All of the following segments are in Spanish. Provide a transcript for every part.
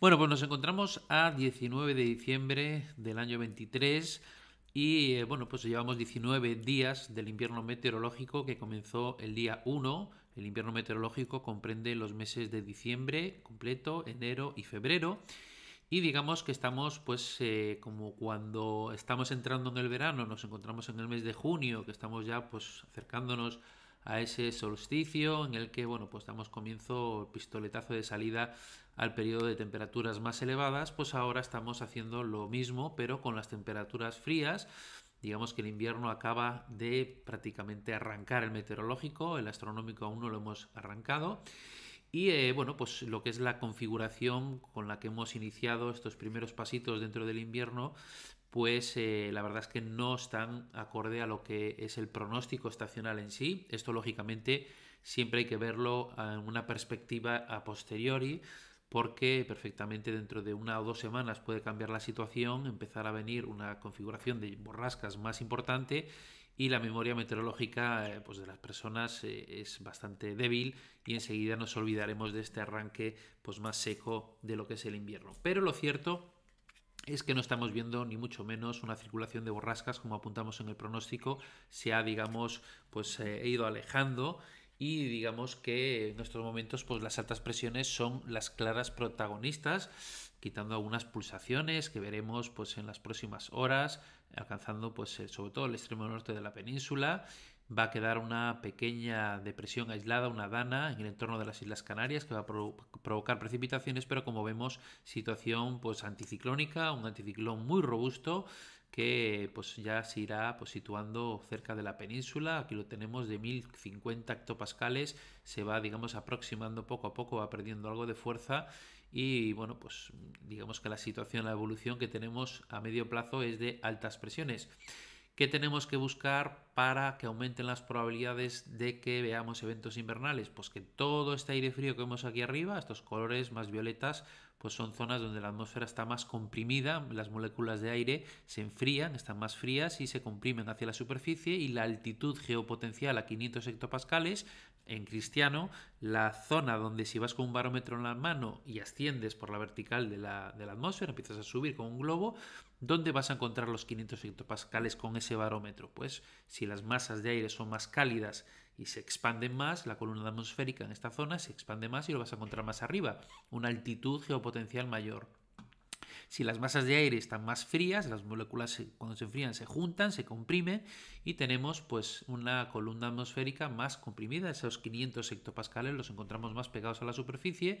Bueno, pues nos encontramos a 19 de diciembre del año 23 y eh, bueno, pues llevamos 19 días del invierno meteorológico que comenzó el día 1. El invierno meteorológico comprende los meses de diciembre completo, enero y febrero. Y digamos que estamos, pues, eh, como cuando estamos entrando en el verano, nos encontramos en el mes de junio, que estamos ya, pues, acercándonos a ese solsticio en el que, bueno, pues damos comienzo, el pistoletazo de salida al periodo de temperaturas más elevadas, pues ahora estamos haciendo lo mismo, pero con las temperaturas frías. Digamos que el invierno acaba de prácticamente arrancar el meteorológico, el astronómico aún no lo hemos arrancado. Y eh, bueno, pues lo que es la configuración con la que hemos iniciado estos primeros pasitos dentro del invierno, pues eh, la verdad es que no están acorde a lo que es el pronóstico estacional en sí. Esto lógicamente siempre hay que verlo en una perspectiva a posteriori porque perfectamente dentro de una o dos semanas puede cambiar la situación, empezar a venir una configuración de borrascas más importante y la memoria meteorológica eh, pues de las personas eh, es bastante débil y enseguida nos olvidaremos de este arranque pues más seco de lo que es el invierno. Pero lo cierto es que no estamos viendo ni mucho menos una circulación de borrascas como apuntamos en el pronóstico, se ha digamos pues eh, ido alejando y digamos que en estos momentos pues las altas presiones son las claras protagonistas quitando algunas pulsaciones que veremos pues en las próximas horas alcanzando pues eh, sobre todo el extremo norte de la península va a quedar una pequeña depresión aislada, una dana en el entorno de las Islas Canarias que va a provocar precipitaciones, pero como vemos, situación pues anticiclónica, un anticiclón muy robusto que pues ya se irá pues, situando cerca de la península. Aquí lo tenemos de 1050 hectopascales, se va digamos aproximando poco a poco, va perdiendo algo de fuerza y bueno, pues digamos que la situación, la evolución que tenemos a medio plazo es de altas presiones. ¿Qué tenemos que buscar para que aumenten las probabilidades de que veamos eventos invernales? Pues que todo este aire frío que vemos aquí arriba, estos colores más violetas, pues son zonas donde la atmósfera está más comprimida, las moléculas de aire se enfrían, están más frías y se comprimen hacia la superficie y la altitud geopotencial a 500 hectopascales, en cristiano, la zona donde si vas con un barómetro en la mano y asciendes por la vertical de la, atmósfera, empiezas a subir con un globo, ¿dónde vas a encontrar los 500 hectopascales con ese barómetro? Pues si las masas de aire son más cálidas y se expande más, la columna atmosférica en esta zona se expande más y lo vas a encontrar más arriba, una altitud geopotencial mayor. Si las masas de aire están más frías, las moléculas cuando se enfrían se juntan, se comprimen y tenemos pues una columna atmosférica más comprimida, esos 500 hectopascales los encontramos más pegados a la superficie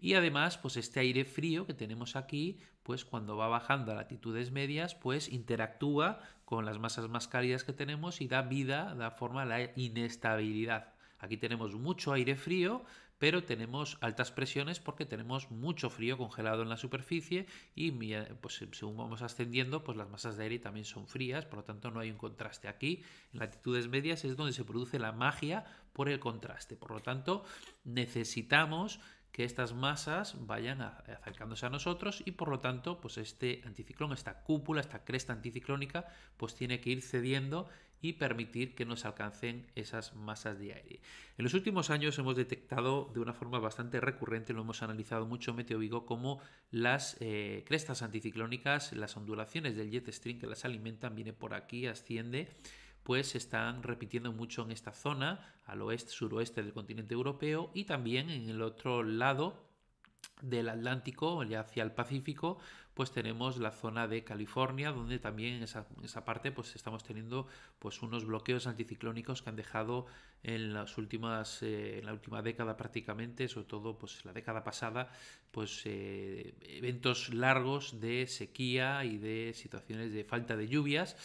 y además, pues este aire frío que tenemos aquí, pues cuando va bajando a latitudes medias, pues interactúa con las masas más cálidas que tenemos y da vida, da forma a la inestabilidad. Aquí tenemos mucho aire frío, pero tenemos altas presiones porque tenemos mucho frío congelado en la superficie y pues, según vamos ascendiendo, pues las masas de aire también son frías, por lo tanto no hay un contraste aquí. En latitudes medias es donde se produce la magia por el contraste, por lo tanto necesitamos que estas masas vayan acercándose a nosotros y por lo tanto, pues este anticiclón, esta cúpula, esta cresta anticiclónica, pues tiene que ir cediendo y permitir que nos alcancen esas masas de aire. En los últimos años hemos detectado de una forma bastante recurrente, lo hemos analizado mucho en Meteo Vigo, como las eh, crestas anticiclónicas, las ondulaciones del jet stream que las alimentan, viene por aquí, asciende pues se están repitiendo mucho en esta zona, al oeste, suroeste del continente europeo y también en el otro lado del Atlántico ya hacia el Pacífico, pues tenemos la zona de California, donde también en esa, parte pues estamos teniendo pues unos bloqueos anticiclónicos que han dejado en las últimas eh, en la última década prácticamente, sobre todo pues la década pasada, pues eh, eventos largos de sequía y de situaciones de falta de lluvias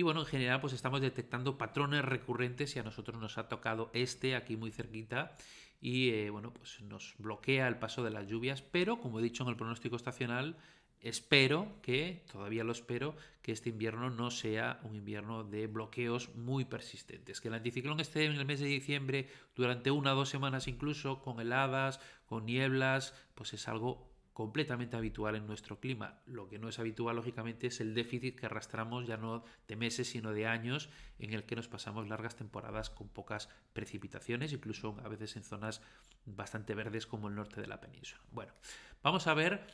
y bueno, en general pues estamos detectando patrones recurrentes y a nosotros nos ha tocado este aquí muy cerquita y eh, bueno, pues nos bloquea el paso de las lluvias, pero como he dicho en el pronóstico estacional, espero que, todavía lo espero, que este invierno no sea un invierno de bloqueos muy persistentes. Que el anticiclón esté en el mes de diciembre durante una o dos semanas incluso, con heladas, con nieblas, pues es algo completamente habitual en nuestro clima. Lo que no es habitual, lógicamente, es el déficit que arrastramos ya no de meses, sino de años, en el que nos pasamos largas temporadas con pocas precipitaciones, incluso a veces en zonas bastante verdes como el norte de la península. Bueno, vamos a ver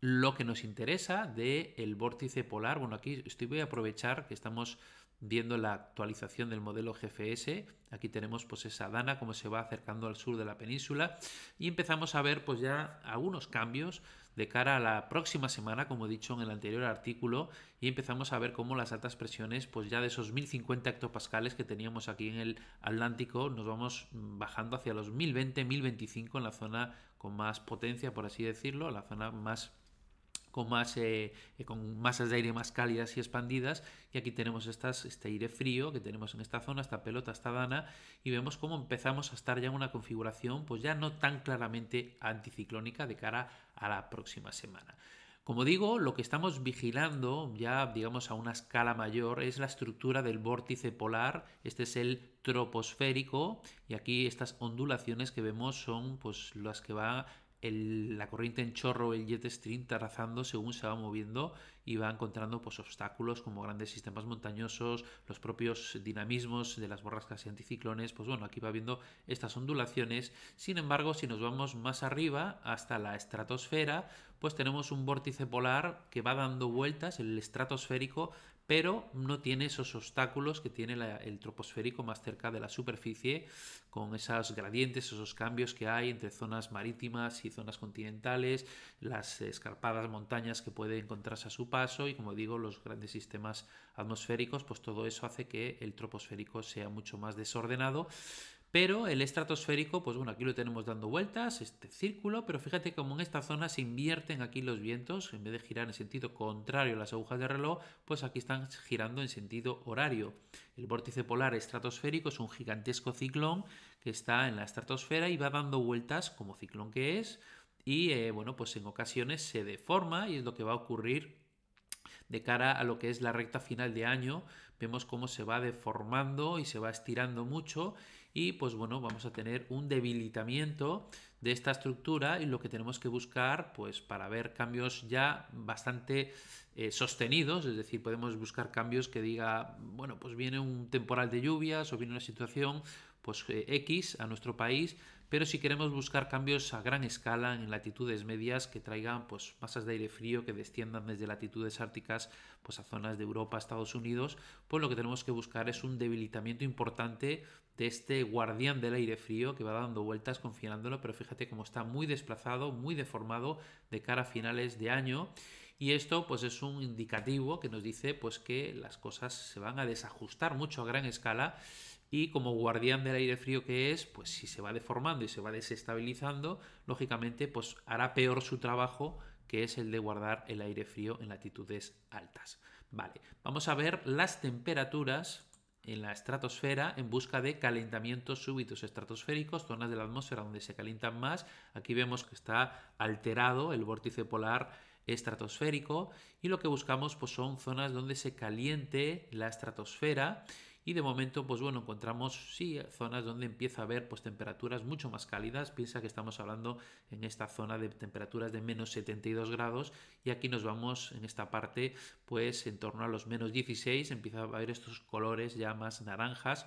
lo que nos interesa del el vórtice polar. Bueno, aquí estoy, voy a aprovechar que estamos viendo la actualización del modelo GFS. Aquí tenemos pues esa dana como se va acercando al sur de la península y empezamos a ver pues ya algunos cambios de cara a la próxima semana, como he dicho en el anterior artículo, y empezamos a ver cómo las altas presiones pues ya de esos 1050 hectopascales que teníamos aquí en el Atlántico nos vamos bajando hacia los 1020, 1025 en la zona con más potencia, por así decirlo, la zona más con, más, eh, eh, con masas de aire más cálidas y expandidas. Y aquí tenemos estas, este aire frío que tenemos en esta zona, esta pelota, esta dana, y vemos cómo empezamos a estar ya en una configuración pues ya no tan claramente anticiclónica de cara a la próxima semana. Como digo, lo que estamos vigilando ya, digamos, a una escala mayor es la estructura del vórtice polar. Este es el troposférico y aquí estas ondulaciones que vemos son pues las que va la corriente en chorro, el jet stream, trazando según se va moviendo y va encontrando pues, obstáculos como grandes sistemas montañosos, los propios dinamismos de las borrascas y anticiclones. Pues bueno, aquí va viendo estas ondulaciones. Sin embargo, si nos vamos más arriba, hasta la estratosfera, pues tenemos un vórtice polar que va dando vueltas, el estratosférico, pero no tiene esos obstáculos que tiene el troposférico más cerca de la superficie, con esos gradientes, esos cambios que hay entre zonas marítimas y zonas continentales, las escarpadas montañas que puede encontrarse a su paso y, como digo, los grandes sistemas atmosféricos, pues todo eso hace que el troposférico sea mucho más desordenado pero el estratosférico, pues bueno, aquí lo tenemos dando vueltas, este círculo, pero fíjate cómo en esta zona se invierten aquí los vientos, en vez de girar en sentido contrario a las agujas de reloj, pues aquí están girando en sentido horario. El vórtice polar estratosférico es un gigantesco ciclón que está en la estratosfera y va dando vueltas como ciclón que es, y eh, bueno, pues en ocasiones se deforma y es lo que va a ocurrir de cara a lo que es la recta final de año. Vemos cómo se va deformando y se va estirando mucho y pues bueno, vamos a tener un debilitamiento de esta estructura y lo que tenemos que buscar pues para ver cambios ya bastante eh, sostenidos, es decir, podemos buscar cambios que diga, bueno, pues viene un temporal de lluvias o viene una situación pues, eh, X a nuestro país, pero si queremos buscar cambios a gran escala en latitudes medias que traigan pues, masas de aire frío que desciendan desde latitudes árticas pues, a zonas de Europa, Estados Unidos, pues lo que tenemos que buscar es un debilitamiento importante de este guardián del aire frío que va dando vueltas confinándolo, pero fíjate cómo está muy desplazado, muy deformado de cara a finales de año y esto pues es un indicativo que nos dice pues que las cosas se van a desajustar mucho a gran escala y como guardián del aire frío que es, pues si se va deformando y se va desestabilizando, lógicamente pues hará peor su trabajo que es el de guardar el aire frío en latitudes altas. Vale, vamos a ver las temperaturas en la estratosfera en busca de calentamientos súbitos estratosféricos, zonas de la atmósfera donde se calientan más. Aquí vemos que está alterado el vórtice polar estratosférico y lo que buscamos pues, son zonas donde se caliente la estratosfera y de momento, pues bueno, encontramos sí zonas donde empieza a haber pues temperaturas mucho más cálidas. Piensa que estamos hablando en esta zona de temperaturas de menos 72 grados y aquí nos vamos en esta parte pues en torno a los menos 16 empieza a haber estos colores ya más naranjas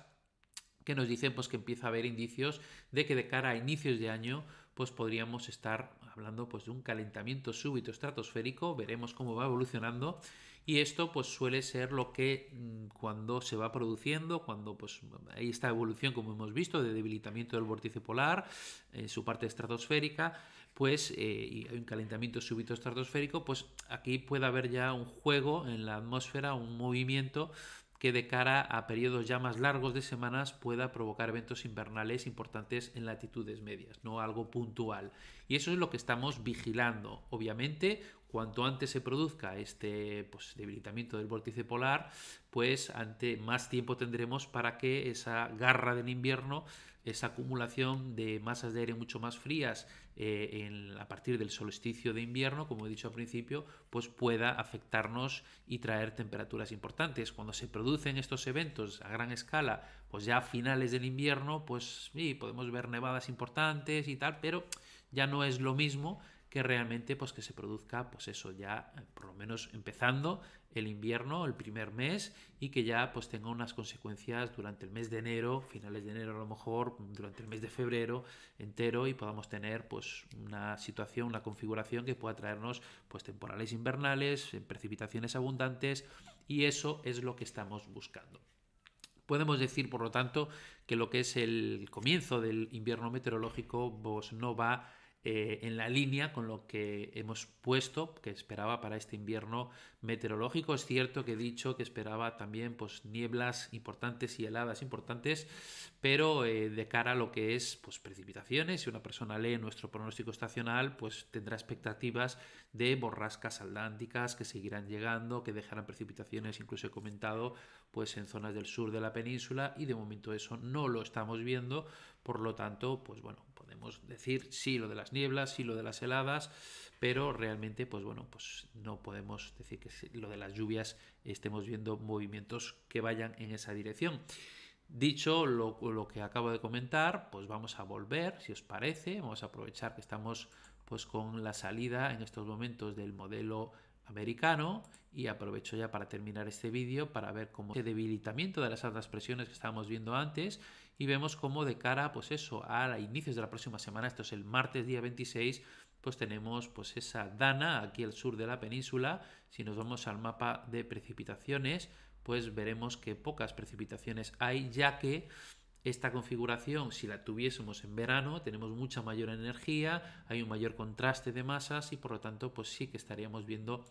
que nos dicen pues que empieza a haber indicios de que de cara a inicios de año pues podríamos estar hablando pues de un calentamiento súbito estratosférico, veremos cómo va evolucionando y esto pues suele ser lo que mm, cuando se va produciendo, cuando pues hay esta evolución como hemos visto de debilitamiento del vórtice polar, en eh, su parte estratosférica, pues eh, y hay un calentamiento súbito estratosférico, pues aquí puede haber ya un juego en la atmósfera, un movimiento que de cara a periodos ya más largos de semanas pueda provocar eventos invernales importantes en latitudes medias, no algo puntual. Y eso es lo que estamos vigilando. Obviamente, cuanto antes se produzca este pues, debilitamiento del vórtice polar, pues ante más tiempo tendremos para que esa garra del invierno, esa acumulación de masas de aire mucho más frías eh, a partir del solsticio de invierno, como he dicho al principio, pues pueda afectarnos y traer temperaturas importantes. Cuando se producen estos eventos a gran escala, pues ya a finales del invierno, pues sí, podemos ver nevadas importantes y tal, pero ya no es lo mismo que realmente pues que se produzca pues eso ya eh, por lo menos empezando el invierno el primer mes y que ya pues tenga unas consecuencias durante el mes de enero finales de enero a lo mejor durante el mes de febrero entero y podamos tener pues una situación una configuración que pueda traernos pues temporales invernales eh, precipitaciones abundantes y eso es lo que estamos buscando Podemos decir, por lo tanto, que lo que es el comienzo del invierno meteorológico pues, no va eh, en la línea con lo que hemos puesto, que esperaba para este invierno meteorológico. Es cierto que he dicho que esperaba también pues, nieblas importantes y heladas importantes, pero eh, de cara a lo que es pues, precipitaciones, si una persona lee nuestro pronóstico estacional, pues tendrá expectativas de borrascas atlánticas que seguirán llegando, que dejarán precipitaciones, incluso he comentado, pues en zonas del sur de la península y de momento eso no lo estamos viendo, por lo tanto, pues bueno, podemos decir sí lo de las nieblas, sí lo de las heladas, pero realmente, pues bueno, pues no podemos decir que lo de las lluvias estemos viendo movimientos que vayan en esa dirección. Dicho lo, que acabo de comentar, pues vamos a volver, si os parece, vamos a aprovechar que estamos pues con la salida en estos momentos del modelo americano y aprovecho ya para terminar este vídeo para ver cómo ese debilitamiento de las altas presiones que estábamos viendo antes y vemos cómo de cara pues eso a inicios de la próxima semana, esto es el martes día 26, pues tenemos pues esa dana aquí al sur de la península, si nos vamos al mapa de precipitaciones, pues veremos que pocas precipitaciones hay ya que esta configuración, si la tuviésemos en verano, tenemos mucha mayor energía, hay un mayor contraste de masas y por lo tanto pues sí que estaríamos viendo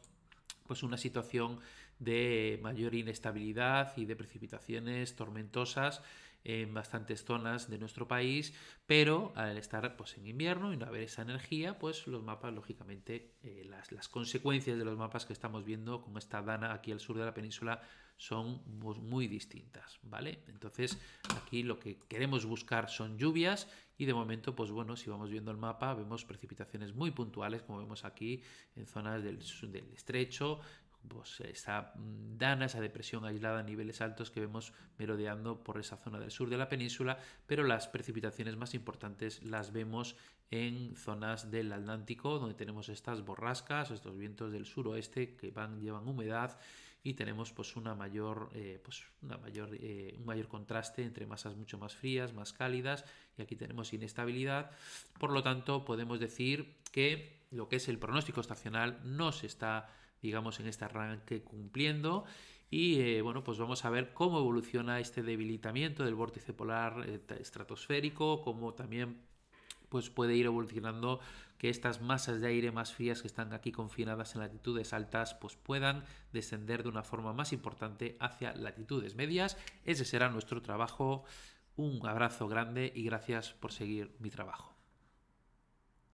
pues una situación de mayor inestabilidad y de precipitaciones tormentosas en bastantes zonas de nuestro país, pero al estar pues, en invierno y no haber esa energía, pues los mapas, lógicamente, eh, las, consecuencias de los mapas que estamos viendo como esta dana aquí al sur de la península son muy distintas, ¿vale? Entonces, aquí lo que queremos buscar son lluvias y de momento, pues bueno, si vamos viendo el mapa, vemos precipitaciones muy puntuales, como vemos aquí en zonas del, del estrecho pues, esa mm, dana, esa depresión aislada a niveles altos que vemos merodeando por esa zona del sur de la península, pero las precipitaciones más importantes las vemos en zonas del Atlántico, donde tenemos estas borrascas, estos vientos del suroeste que van, llevan humedad y tenemos pues una mayor, eh, pues una mayor, eh, un mayor contraste entre masas mucho más frías, más cálidas y aquí tenemos inestabilidad. Por lo tanto, podemos decir que lo que es el pronóstico estacional no se está digamos, en este arranque cumpliendo. Y eh, bueno, pues vamos a ver cómo evoluciona este debilitamiento del vórtice polar eh, estratosférico, cómo también pues puede ir evolucionando que estas masas de aire más frías que están aquí confinadas en latitudes altas pues puedan descender de una forma más importante hacia latitudes medias. Ese será nuestro trabajo. Un abrazo grande y gracias por seguir mi trabajo.